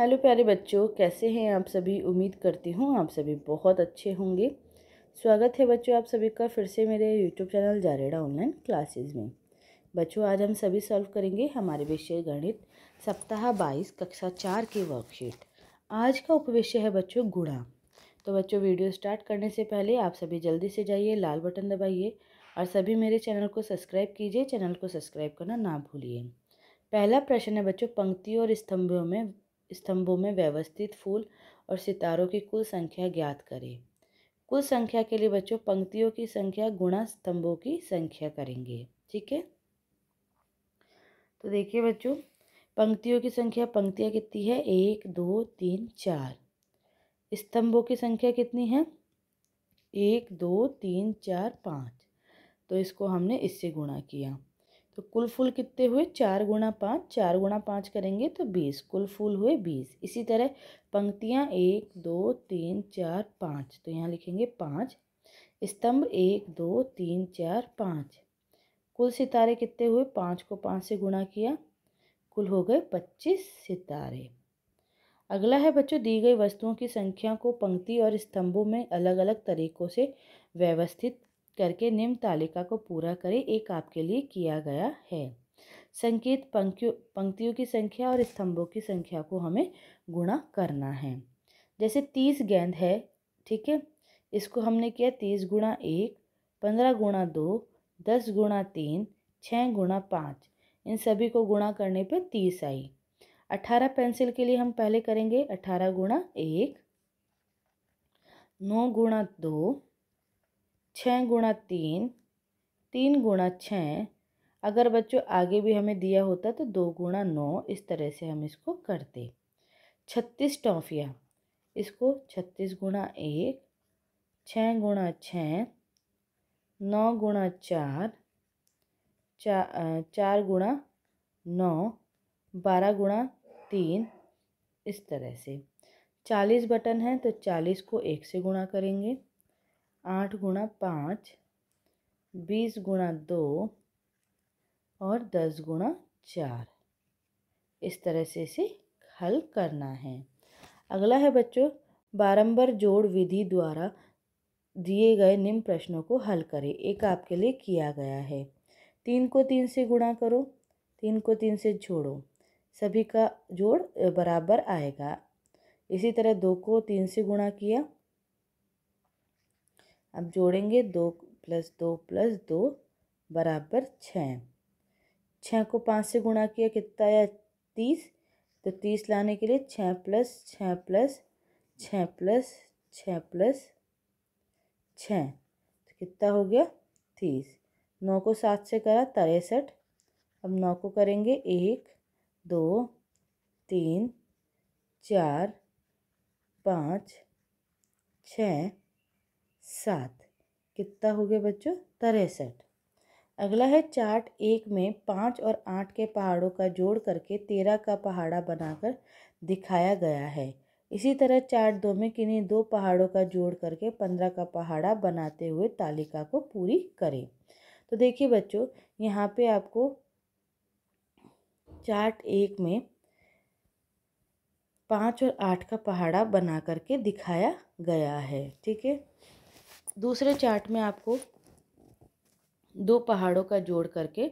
hello प्यारे बच्चों कैसे हैं आप सभी उम्मीद करती हूँ आप सभी बहुत अच्छे होंगे स्वागत है बच्चों आप सभी का फिर से मेरे यूट्यूब चैनल जारेड़ा ऑनलाइन क्लासेस में बच्चों आज हम सभी सॉल्व करेंगे हमारे विषय गणित सप्ताह बाईस कक्षा चार की वर्कशीट आज का उपविषय है बच्चों गुणा तो बच्चों वीडियो स्टार्ट करने से पहले आप सभी जल्दी से जाइए लाल बटन दबाइए और सभी मेरे चैनल को सब्सक्राइब कीजिए चैनल को सब्सक्राइब करना ना भूलिए पहला प्रश्न है बच्चों पंक्तियों और स्तंभों में स्तंभों में व्यवस्थित फूल और सितारों की कुल संख्या ज्ञात करें कुल संख्या के लिए बच्चों पंक्तियों की संख्या गुणा स्तंभों की संख्या करेंगे ठीक है तो देखिए बच्चों पंक्तियों की संख्या पंक्तियाँ कितनी है एक दो तीन चार स्तंभों की संख्या कितनी है एक दो तीन चार पाँच तो इसको हमने इससे गुणा किया तो कुल फूल कितने हुए चार गुणा पाँच चार गुणा पाँच करेंगे तो बीस कुल फूल हुए बीस इसी तरह पंक्तियाँ एक दो तीन चार पाँच तो यहाँ लिखेंगे पाँच स्तंभ एक दो तीन चार पाँच कुल सितारे कितने हुए पाँच को पाँच से गुणा किया कुल हो गए पच्चीस सितारे अगला है बच्चों दी गई वस्तुओं की संख्या को पंक्ति और स्तंभों में अलग अलग तरीक़ों से व्यवस्थित करके निम्न तालिका को पूरा करें एक आपके लिए किया गया है संकेत पंक्तियों पंक्तियों की संख्या और स्तंभों की संख्या को हमें गुणा करना है जैसे तीस गेंद है ठीक है इसको हमने किया तीस गुणा एक पंद्रह गुणा दो दस गुणा तीन छः गुणा पाँच इन सभी को गुणा करने पर तीस आई अठारह पेंसिल के लिए हम पहले करेंगे अठारह गुणा एक नौ गुणा दो छः गुणा तीन तीन गुणा छः अगर बच्चों आगे भी हमें दिया होता तो दो गुणा नौ इस तरह से हम इसको करते छत्तीस टॉफियाँ इसको छत्तीस गुणा एक छः गुणा छः नौ गुणा चार चा चार गुणा नौ बारह गुणा तीन इस तरह से चालीस बटन है तो चालीस को एक से गुणा करेंगे आठ गुणा पाँच बीस गुणा दो और दस गुणा चार इस तरह से इसे हल करना है अगला है बच्चों बारंबार जोड़ विधि द्वारा दिए गए निम्न प्रश्नों को हल करें एक आपके लिए किया गया है तीन को तीन से गुणा करो तीन को तीन से जोड़ो सभी का जोड़ बराबर आएगा इसी तरह दो को तीन से गुणा किया अब जोड़ेंगे दो प्लस दो प्लस दो बराबर छः छः को पाँच से गुणा किया कितना आया तीस तो तीस लाने के लिए छः प्लस छः प्लस छः प्लस छः प्लस छः तो कितना हो गया तीस नौ को सात से करा तिरसठ अब नौ को करेंगे एक दो तीन चार पाँच छः सात कितना हो गया बच्चों तिरसठ अगला है चार्ट एक में पाँच और आठ के पहाड़ों का जोड़ करके तेरह का पहाड़ा बनाकर दिखाया गया है इसी तरह चार्ट दो में किन्हीं दो पहाड़ों का जोड़ करके पंद्रह का पहाड़ा बनाते हुए तालिका को पूरी करें तो देखिए बच्चों यहाँ पे आपको चार्ट एक में पाँच और आठ का पहाड़ा बना करके दिखाया गया है ठीक है दूसरे चार्ट में आपको दो पहाड़ों का जोड़ करके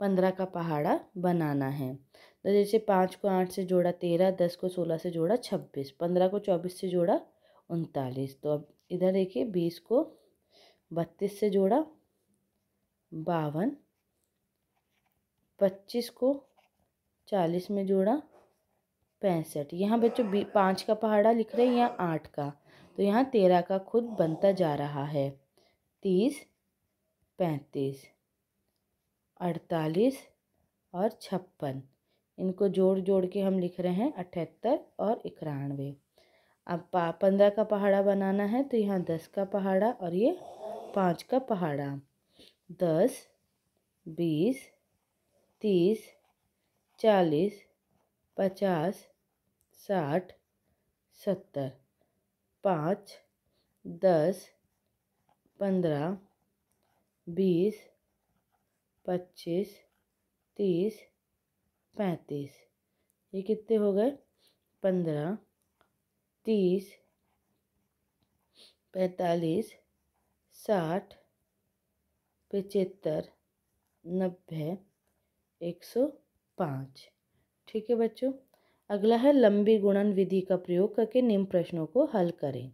पंद्रह का पहाड़ा बनाना है तो जैसे पाँच को आठ से जोड़ा तेरह दस को सोलह से जोड़ा छब्बीस पंद्रह को चौबीस से जोड़ा उनतालीस तो अब इधर देखिए बीस को बत्तीस से जोड़ा बावन पच्चीस को चालीस में जोड़ा पैंसठ यहाँ बच्चों पाँच का पहाड़ा लिख रहे हैं या आठ का तो यहाँ तेरह का खुद बनता जा रहा है तीस पैंतीस अड़तालीस और छप्पन इनको जोड़ जोड़ के हम लिख रहे हैं अठहत्तर और इक्यानवे अब पा पंद्रह का पहाड़ा बनाना है तो यहाँ दस का पहाड़ा और ये पाँच का पहाड़ा दस बीस तीस चालीस पचास साठ सत्तर पाँच दस पंद्रह बीस पच्चीस तीस पैंतीस ये कितने हो गए पंद्रह तीस पैंतालीस साठ पचहत्तर नब्बे एक सौ पाँच ठीक है बच्चों अगला है लंबी गुणन विधि का प्रयोग करके निम्न प्रश्नों को हल करें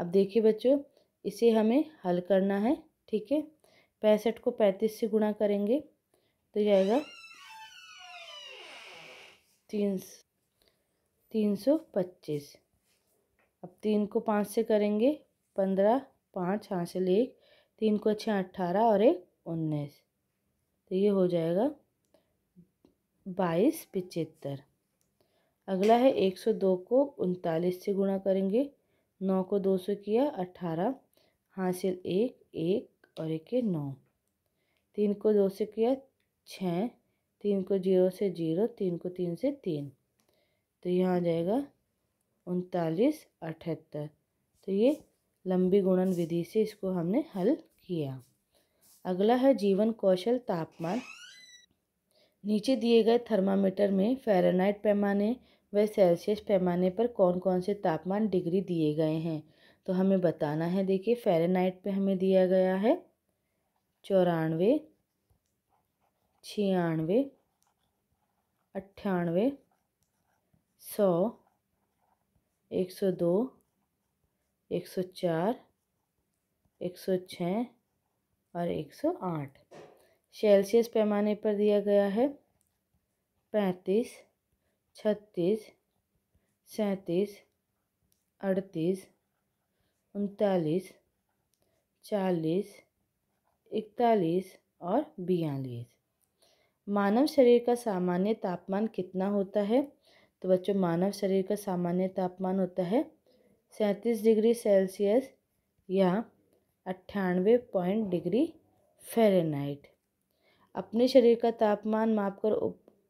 अब देखिए बच्चों इसे हमें हल करना है ठीक है पैंसठ को पैंतीस से गुणा करेंगे तो जाएगा तीन तीन सौ पच्चीस अब तीन को पाँच से करेंगे पंद्रह पाँच हाँ से एक तीन को छः अट्ठारह और एक उन्नीस तो ये हो जाएगा बाईस पिचहत्तर अगला है एक सौ दो को उनतालीस से गुणा करेंगे नौ को दो सौ किया अठारह हासिल एक एक और एक है नौ तीन को दो से किया छः तीन को जीरो से जीरो तीन को तीन से तीन तो यहाँ आ जाएगा उनतालीस अठहत्तर तो ये लंबी गुणन विधि से इसको हमने हल किया अगला है जीवन कौशल तापमान नीचे दिए गए थर्मामीटर में फेरेनाइट पैमाने व सेल्सियस पैमाने पर कौन कौन से तापमान डिग्री दिए गए हैं तो हमें बताना है देखिए फेरेनाइट पे हमें दिया गया है चौरानवे छियानवे अट्ठानवे सौ एक सौ दो एक सौ चार एक सौ छः और एक सौ आठ सेल्सियस पैमाने पर दिया गया है पैंतीस छत्तीस सैंतीस अड़तीस उनतालीस चालीस इकतालीस और बयालीस मानव शरीर का सामान्य तापमान कितना होता है तो बच्चों मानव शरीर का सामान्य तापमान होता है सैंतीस डिग्री सेल्सियस या अट्ठानवे पॉइंट डिग्री फेरेनाइट अपने शरीर का तापमान मापकर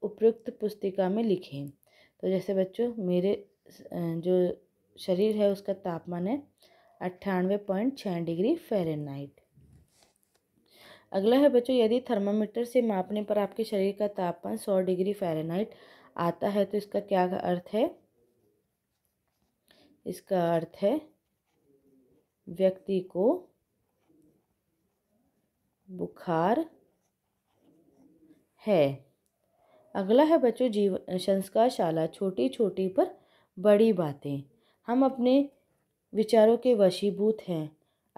उपयुक्त पुस्तिका में लिखें तो जैसे बच्चों मेरे जो शरीर है उसका तापमान है अट्ठानवे पॉइंट छः डिग्री फ़ारेनहाइट अगला है बच्चों यदि थर्मामीटर से मापने पर आपके शरीर का तापमान सौ डिग्री फ़ारेनहाइट आता है तो इसका क्या अर्थ है इसका अर्थ है व्यक्ति को बुखार है अगला है बच्चों जीव संस्कार शाला छोटी छोटी पर बड़ी बातें हम अपने विचारों के वशीभूत हैं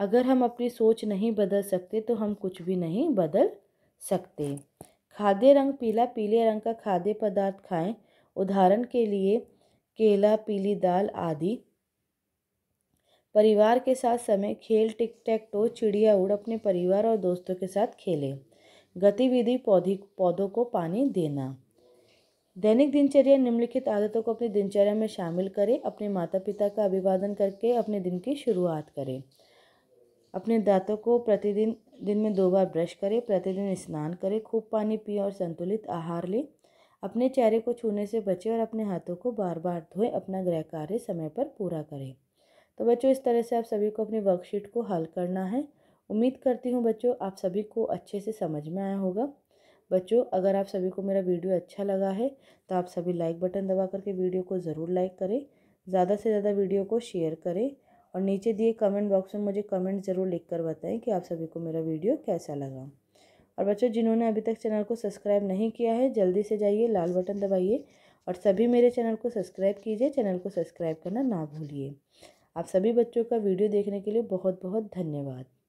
अगर हम अपनी सोच नहीं बदल सकते तो हम कुछ भी नहीं बदल सकते खाद्य रंग पीला पीले रंग का खाद्य पदार्थ खाएं उदाहरण के लिए केला पीली दाल आदि परिवार के साथ समय खेल टिक टैक टो चिड़िया उड़ अपने परिवार और दोस्तों के साथ खेलें गतिविधि पौधी पौधों को पानी देना दैनिक दिनचर्या निम्नलिखित आदतों को अपनी दिनचर्या में शामिल करें अपने माता पिता का अभिवादन करके अपने दिन की शुरुआत करें अपने दांतों को प्रतिदिन दिन में दो बार ब्रश करें प्रतिदिन स्नान करें खूब पानी पिए और संतुलित आहार लें अपने चेहरे को छूने से बचें और अपने हाथों को बार बार धोएं अपना गृह कार्य समय पर पूरा करें तो बच्चों इस तरह से आप सभी को अपनी वर्कशीट को हल करना है उम्मीद करती हूँ बच्चों आप सभी को अच्छे से समझ में आया होगा बच्चों अगर आप सभी को मेरा वीडियो अच्छा लगा है तो आप सभी लाइक बटन दबा करके वीडियो को ज़रूर लाइक करें ज़्यादा से ज़्यादा वीडियो को शेयर करें और नीचे दिए कमेंट बॉक्स में मुझे कमेंट ज़रूर लिख कर बताएं कि आप सभी को मेरा वीडियो कैसा लगा और बच्चों जिन्होंने अभी तक चैनल को सब्सक्राइब नहीं किया है जल्दी से जाइए लाल बटन दबाइए और सभी मेरे चैनल को सब्सक्राइब कीजिए चैनल को सब्सक्राइब करना ना भूलिए आप सभी बच्चों का वीडियो देखने के लिए बहुत बहुत धन्यवाद